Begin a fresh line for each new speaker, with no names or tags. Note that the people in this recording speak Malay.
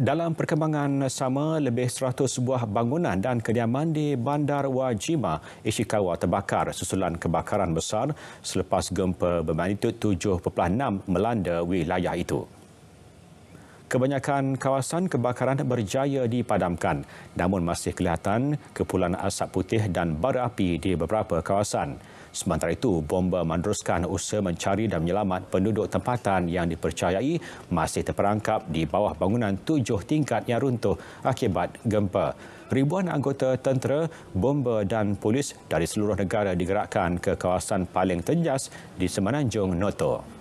Dalam perkembangan sama, lebih 100 buah bangunan dan kediaman di Bandar Wajima, Ishikawa terbakar susulan kebakaran besar selepas gempa bermagnitud 7.6 melanda wilayah itu. Kebanyakan kawasan kebakaran berjaya dipadamkan namun masih kelihatan kepulan asap putih dan bara api di beberapa kawasan. Sementara itu, bomba meneruskan usaha mencari dan menyelamat penduduk tempatan yang dipercayai masih terperangkap di bawah bangunan tujuh tingkat yang runtuh akibat gempa. Ribuan anggota tentera, bomba dan polis dari seluruh negara digerakkan ke kawasan paling terjejas di Semenanjung Noto.